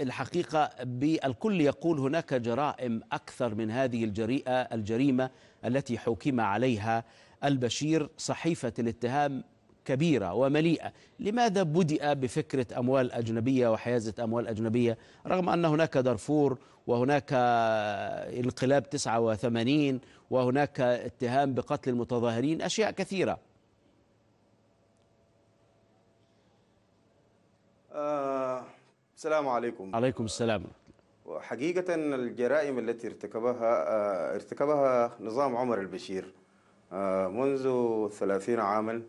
الحقيقة بالكل يقول هناك جرائم أكثر من هذه الجريئة الجريمة التي حكم عليها البشير صحيفة الاتهام كبيرة ومليئة لماذا بدأ بفكرة أموال أجنبية وحيازة أموال أجنبية رغم أن هناك دارفور وهناك انقلاب 89 وهناك اتهام بقتل المتظاهرين أشياء كثيرة آه السلام عليكم عليكم السلام حقيقة الجرائم التي ارتكبها آه، ارتكبها نظام عمر البشير آه، منذ ثلاثين عاما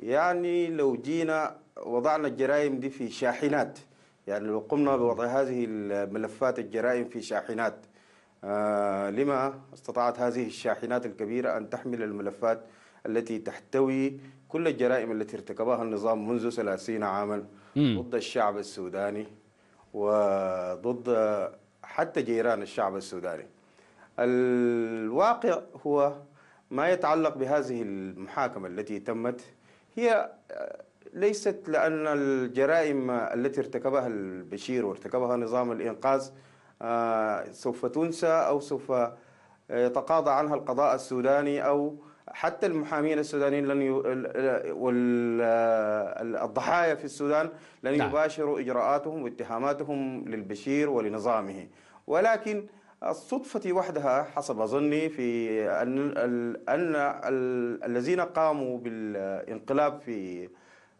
يعني لو جينا وضعنا الجرائم دي في شاحنات يعني لو قمنا بوضع هذه الملفات الجرائم في شاحنات آه، لما استطاعت هذه الشاحنات الكبيرة أن تحمل الملفات التي تحتوي كل الجرائم التي ارتكبها النظام منذ 30 عاما ضد الشعب السوداني وضد حتى جيران الشعب السوداني الواقع هو ما يتعلق بهذه المحاكمة التي تمت هي آه، ليست لأن الجرائم التي ارتكبها البشير وارتكبها نظام الإنقاذ آه، سوف تنسى أو سوف آه، يتقاضى عنها القضاء السوداني أو حتى المحامين السودانيين لن ي... والضحايا في السودان لن نعم. يباشروا اجراءاتهم واتهاماتهم للبشير ولنظامه ولكن الصدفة وحدها حسب ظني في أن, أن الذين قاموا بالانقلاب في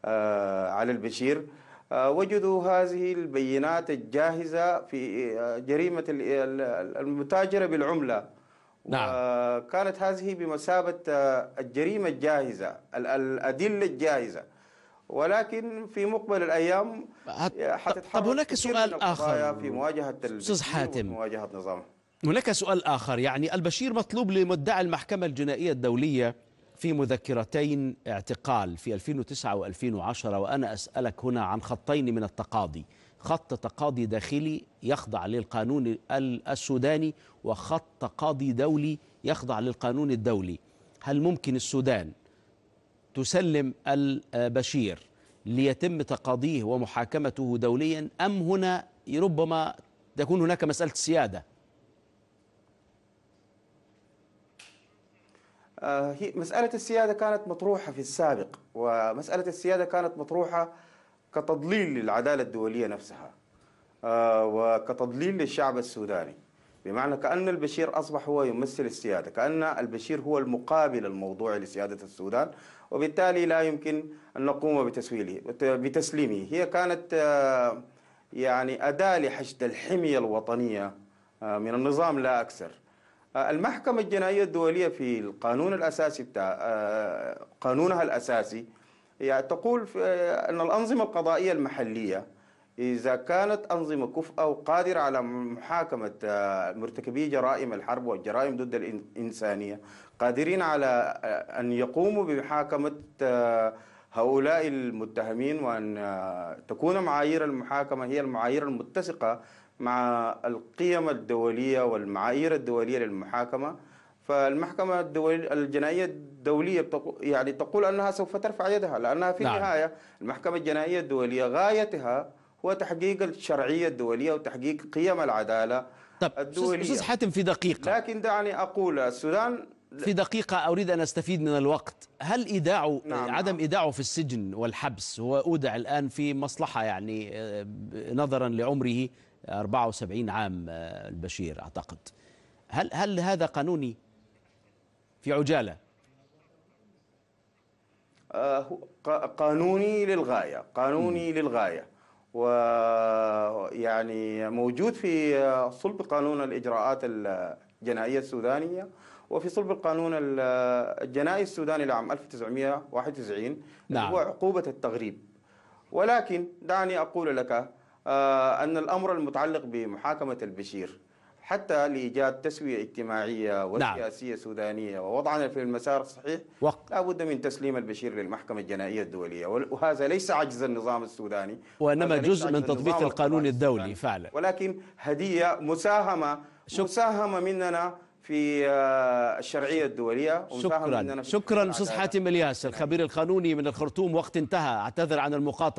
آه، على البشير آه، وجدوا هذه البينات الجاهزة في آه، جريمة المتاجرة بالعملة نعم. وكانت هذه بمثابة آه، الجريمة الجاهزة الأدلة الجاهزة ولكن في مقبل الأيام حتتحرك طب هناك سؤال آخر في مواجهة أستاذ حاتم مواجهة نظام هناك سؤال آخر يعني البشير مطلوب لمدعي المحكمة الجنائية الدولية في مذكرتين اعتقال في 2009 و2010 وأنا أسألك هنا عن خطين من التقاضي خط تقاضي داخلي يخضع للقانون السوداني وخط تقاضي دولي يخضع للقانون الدولي هل ممكن السودان تسلم البشير ليتم تقاضيه ومحاكمته دوليا أم هنا ربما تكون هناك مسألة سيادة آه، مسألة السيادة كانت مطروحة في السابق ومسألة السيادة كانت مطروحة كتضليل للعدالة الدولية نفسها آه، وكتضليل للشعب السوداني بمعنى كأن البشير أصبح هو يمثل السيادة كأن البشير هو المقابل الموضوعي لسيادة السودان وبالتالي لا يمكن أن نقوم بتسويله بتسليمه هي كانت آه، يعني أداة لحشد الحمية الوطنية آه، من النظام لا أكثر المحكمة الجنائية الدولية في القانون الأساسي بتاع قانونها الأساسي يعني تقول آه، أن الأنظمة القضائية المحلية إذا كانت أنظمة كفؤه وقادرة على محاكمة آه، مرتكبي جرائم الحرب والجرائم ضد الإنسانية قادرين على آه، أن يقوموا بمحاكمة هؤلاء المتهمين وأن تكون معايير المحاكمة هي المعايير المتسقة مع القيم الدولية والمعايير الدولية للمحاكمة فالمحكمة الدولية الجنائية الدولية يعني تقول أنها سوف ترفع يدها لأنها في نعم. النهاية المحكمة الجنائية الدولية غايتها هو تحقيق الشرعية الدولية وتحقيق قيم العدالة طب الدولية أستاذ حاتم في دقيقة لكن دعني أقول السودان في دقيقة أريد أن أستفيد من الوقت هل إيداعه نعم،, آه، نعم عدم إيداعه في السجن والحبس هو أودع الآن في مصلحة يعني آه، نظرا لعمره 74 عام آه، البشير أعتقد هل هل هذا قانوني؟ في عجالة آه، قانوني للغاية قانوني م. للغاية ويعني موجود في صلب قانون الإجراءات الجنائية السودانية وفي صلب القانون الجنائي السوداني لعام 1991 نعم. هو عقوبة التغريب ولكن دعني أقول لك آه، أن الأمر المتعلق بمحاكمة البشير حتى لإيجاد تسوية اجتماعية نعم. وسياسية نعم. سودانية ووضعنا في المسار الصحيح وقت. لا بد من تسليم البشير للمحكمة الجنائية الدولية وهذا ليس عجز النظام السوداني وإنما جزء من تطبيق القانون الدولي فعلا ولكن هدية مساهمة شك... مساهمة مننا في آه، الشرعيه الدوليه شكرا شكرا استاذ حاتم الياس الخبير القانوني من الخرطوم وقت انتهى اعتذر عن المقاطعه